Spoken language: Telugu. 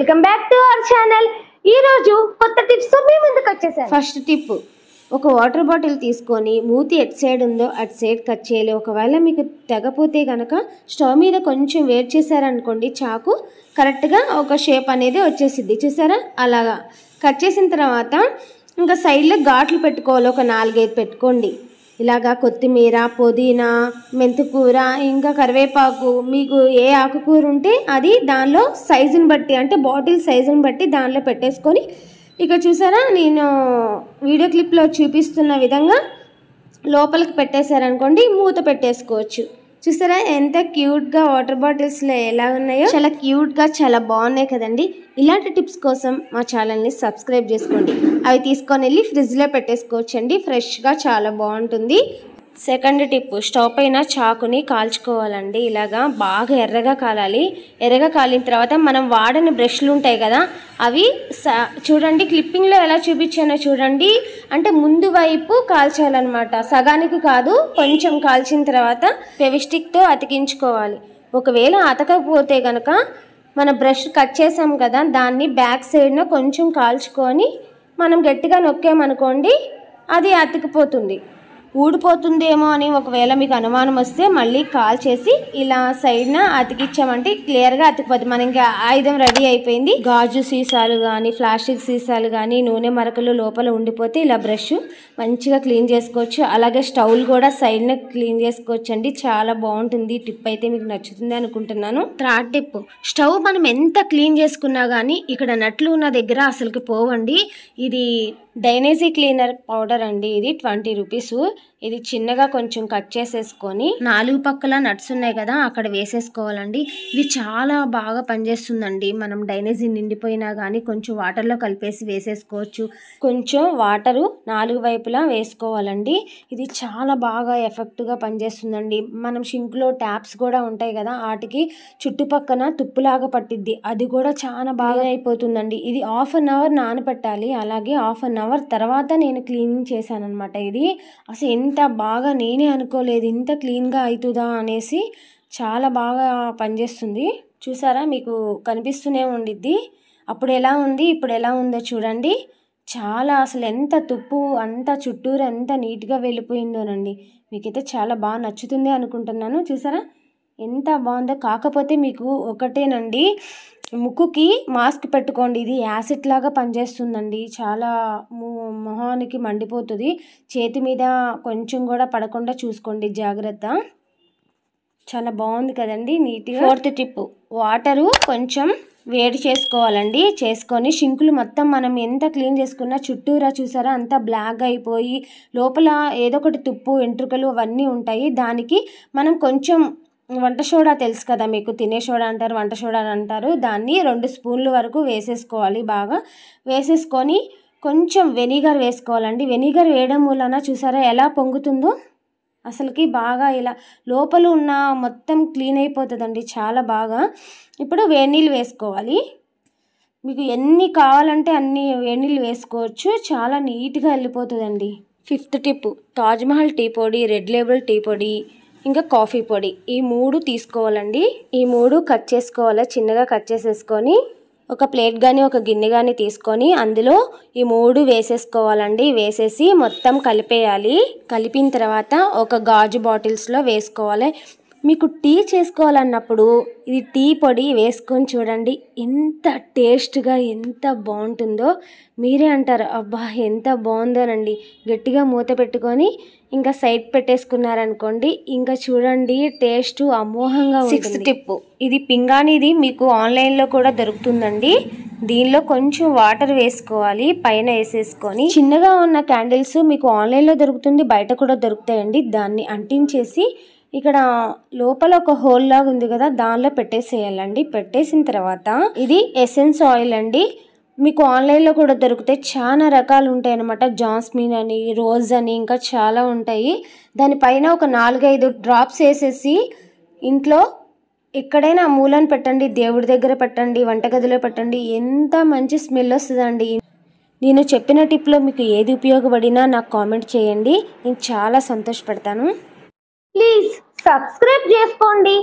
welcome back to our channel ఈ రోజు కొత్త టిప్స్ మీ ముందుకు వచ్చేసాను ఫస్ట్ టిప్ ఒక వాటర్ బాటిల్ తీసుకొని మూతి ఎట్ సైడ్ ఉందో అట్ సైడ్ కట్ చేయాలి ఒకవేళ మీకు తెగపోతే కనుక స్టవ్ మీద కొంచెం వేట్ చేశారనుకోండి చాకు కరెక్ట్గా ఒక షేప్ అనేది వచ్చేసిద్ది చూసారా అలాగా కట్ చేసిన తర్వాత ఇంకా సైడ్లో ఘాట్లు పెట్టుకోవాలి ఒక నాలుగైదు పెట్టుకోండి ఇలాగా కొత్తిమీర పుదీనా మెంతికూర ఇంకా కరివేపాకు మీకు ఏ ఆకుకూర ఉంటే అది దానిలో సైజుని బట్టి అంటే బాటిల్ సైజుని బట్టి దానిలో పెట్టేసుకొని ఇక చూసారా నేను వీడియో క్లిప్లో చూపిస్తున్న విధంగా లోపలికి పెట్టేశారనుకోండి మూత పెట్టేసుకోవచ్చు చూసారా ఎంత క్యూట్ గా వాటర్ బాటిల్స్ లో ఎలా ఉన్నాయో చాలా క్యూట్ గా చాలా బాగున్నాయి కదండి ఇలాంటి టిప్స్ కోసం మా ని సబ్స్క్రైబ్ చేసుకోండి అవి తీసుకొని వెళ్ళి లో పెట్టేసుకోవచ్చండి ఫ్రెష్ గా చాలా బాగుంటుంది సెకండ్ టిప్ స్టవ్ పైన చాకుని కాల్చుకోవాలండి ఇలాగా బాగా ఎర్రగా కాలాలి ఎర్రగా కాలిన తర్వాత మనం వాడని బ్రష్లు ఉంటాయి కదా అవి చూడండి క్లిప్పింగ్లో ఎలా చూపించానో చూడండి అంటే ముందు వైపు కాల్చాలన్నమాట సగానికి కాదు కొంచెం కాల్చిన తర్వాత ఫెవిస్టిక్తో అతికించుకోవాలి ఒకవేళ అతకపోతే కనుక మన బ్రష్ కట్ చేసాం కదా దాన్ని బ్యాక్ సైడ్న కొంచెం కాల్చుకొని మనం గట్టిగా నొక్కామనుకోండి అది అతికిపోతుంది ఊడిపోతుందేమో అని ఒకవేళ మీకు అనుమానం వస్తే మళ్ళీ కాల్ చేసి ఇలా సైడ్న అతికిచ్చామంటే క్లియర్గా అతికిపోతుంది మన ఇంకా ఆయుధం రెడీ అయిపోయింది గాజు సీసాలు కానీ ప్లాస్టిక్ సీసాలు కానీ నూనె మరకలు లోపల ఉండిపోతే ఇలా బ్రష్ మంచిగా క్లీన్ చేసుకోవచ్చు అలాగే స్టవ్లు కూడా సైడ్న క్లీన్ చేసుకోవచ్చు అండి చాలా బాగుంటుంది టిప్ అయితే మీకు నచ్చుతుంది అనుకుంటున్నాను థర్డ్ టిప్ స్టవ్ మనం ఎంత క్లీన్ చేసుకున్నా కానీ ఇక్కడ నట్లు ఉన్న దగ్గర అసలుకి పోవండి ఇది డైనేజీ క్లీనర్ పౌడర్ అండి ఇది ట్వంటీ రూపీస్ ఇది చిన్నగా కొంచెం కట్ చేసేసుకొని నాలుగు పక్కల నట్స్ ఉన్నాయి కదా అక్కడ వేసేసుకోవాలండి ఇది చాలా బాగా పనిచేస్తుందండి మనం డైనేజీ నిండిపోయినా కానీ కొంచెం వాటర్లో కలిపేసి వేసేసుకోవచ్చు కొంచెం వాటరు నాలుగు వైపులా వేసుకోవాలండి ఇది చాలా బాగా ఎఫెక్ట్గా పనిచేస్తుందండి మనం షింక్లో ట్యాప్స్ కూడా ఉంటాయి కదా వాటికి చుట్టుపక్కన తుప్పులాగా పట్టిద్ది అది కూడా చాలా బాగా అయిపోతుందండి ఇది హాఫ్ అన్ అవర్ నానపెట్టాలి అలాగే హాఫ్ అన్ అవర్ తర్వాత నేను క్లీనింగ్ చేశాను అనమాట ఇది అసలు ఇంత బాగా నేనే అనుకోలేదు ఇంత క్లీన్గా అవుతుందా అనేసి చాలా బాగా పనిచేస్తుంది చూసారా మీకు కనిపిస్తూనే ఉండిద్ది అప్పుడు ఎలా ఉంది ఇప్పుడు ఎలా ఉందో చూడండి చాలా అసలు ఎంత తుప్పు అంత చుట్టూరు ఎంత నీట్గా వెళ్ళిపోయిందోనండి మీకైతే చాలా బాగా నచ్చుతుంది అనుకుంటున్నాను చూసారా ఎంత బాగుందో కాకపోతే మీకు ఒకటేనండి ముక్కుకి మాస్క్ పెట్టుకోండి ఇది యాసిడ్ లాగా పనిచేస్తుందండి చాలా మొహానికి మండిపోతుంది చేతి మీద కొంచెం కూడా పడకుండా చూసుకోండి జాగ్రత్త చాలా బాగుంది కదండి నీటి ఫోర్త్ టిప్ వాటరు కొంచెం వేడి చేసుకోవాలండి చేసుకొని షింకులు మొత్తం మనం ఎంత క్లీన్ చేసుకున్నా చుట్టూరా చూసారా అంతా బ్లాక్ అయిపోయి లోపల ఏదో ఒకటి తుప్పు వెంట్రుకలు అవన్నీ ఉంటాయి దానికి మనం కొంచెం వంట సోడా తెలుసు కదా మీకు తినే సోడా అంటారు వంట సోడా అని అంటారు దాన్ని రెండు స్పూన్లు వరకు వేసేసుకోవాలి బాగా వేసేసుకొని కొంచెం వెనిగర్ వేసుకోవాలండి వెనిగర్ వేయడం వలన చూసారా ఎలా పొంగుతుందో అసలుకి బాగా ఇలా లోపల ఉన్న మొత్తం క్లీన్ అయిపోతుందండి చాలా బాగా ఇప్పుడు వేణీళ్ళు వేసుకోవాలి మీకు ఎన్ని కావాలంటే అన్ని వేణీళ్ళు వేసుకోవచ్చు చాలా నీట్గా వెళ్ళిపోతుందండి ఫిఫ్త్ టిప్ తాజ్మహల్ టీ పొడి రెడ్ లేబుల్ టీ పొడి ఇంకా కాఫీ పొడి ఈ మూడు తీసుకోవాలండి ఈ మూడు కట్ చేసుకోవాలి చిన్నగా కట్ చేసేసుకొని ఒక ప్లేట్ కానీ ఒక గిన్నె కానీ తీసుకొని అందులో ఈ మూడు వేసేసుకోవాలండి వేసేసి మొత్తం కలిపేయాలి కలిపిన తర్వాత ఒక గాజు బాటిల్స్లో వేసుకోవాలి మీకు టీ చేసుకోవాలన్నప్పుడు ఇది టీ పొడి వేసుకొని చూడండి ఎంత టేస్ట్గా ఎంత బాగుంటుందో మీరే అంటారు అబ్బా ఎంత బాగుందోనండి గట్టిగా మూత పెట్టుకొని ఇంకా సైడ్ పెట్టేసుకున్నారనుకోండి ఇంకా చూడండి టేస్ట్ అమోహంగా సిక్స్త్ టిప్ ఇది పింగాణిది మీకు ఆన్లైన్లో కూడా దొరుకుతుందండి దీనిలో కొంచెం వాటర్ వేసుకోవాలి పైన వేసేసుకొని చిన్నగా ఉన్న క్యాండిల్స్ మీకు ఆన్లైన్లో దొరుకుతుంది బయట కూడా దొరుకుతాయండి దాన్ని అంటించేసి ఇక్కడ లోపల ఒక హోల్ లాగా ఉంది కదా దానిలో పెట్టేసేయాలండి పెట్టేసిన తర్వాత ఇది ఎసెన్స్ ఆయిల్ అండి మీకు ఆన్లైన్లో కూడా దొరికితే చాలా రకాలు ఉంటాయి అన్నమాట జాస్మిన్ అని రోజ్ అని ఇంకా చాలా ఉంటాయి దానిపైన ఒక నాలుగైదు డ్రాప్స్ వేసేసి ఇంట్లో ఎక్కడైనా మూలాన్ని పెట్టండి దేవుడి దగ్గర పెట్టండి వంటగదిలో పెట్టండి ఎంత మంచి స్మెల్ వస్తుందండి నేను చెప్పిన టిప్లో మీకు ఏది ఉపయోగపడినా నాకు కామెంట్ చేయండి నేను చాలా సంతోషపడతాను ప్లీజ్ సబ్స్క్రైబ్ చేసుకోండి